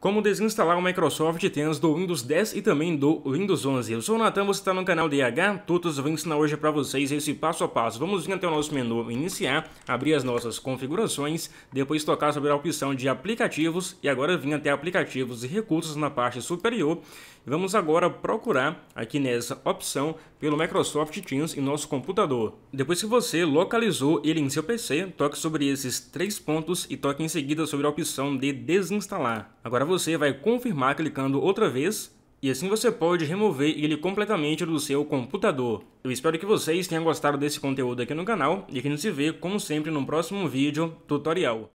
Como desinstalar o Microsoft Teams do Windows 10 e também do Windows 11. Eu sou o Natan, você está no canal DH Tutos, eu vou ensinar hoje para vocês esse passo a passo. Vamos vir até o nosso menu Iniciar, abrir as nossas configurações, depois tocar sobre a opção de Aplicativos e agora vir até Aplicativos e Recursos na parte superior. Vamos agora procurar aqui nessa opção pelo Microsoft Teams em nosso computador. Depois que você localizou ele em seu PC, toque sobre esses três pontos e toque em seguida sobre a opção de Desinstalar. Agora você vai confirmar clicando outra vez e assim você pode remover ele completamente do seu computador. Eu espero que vocês tenham gostado desse conteúdo aqui no canal e que a gente se vê, como sempre, no próximo vídeo tutorial.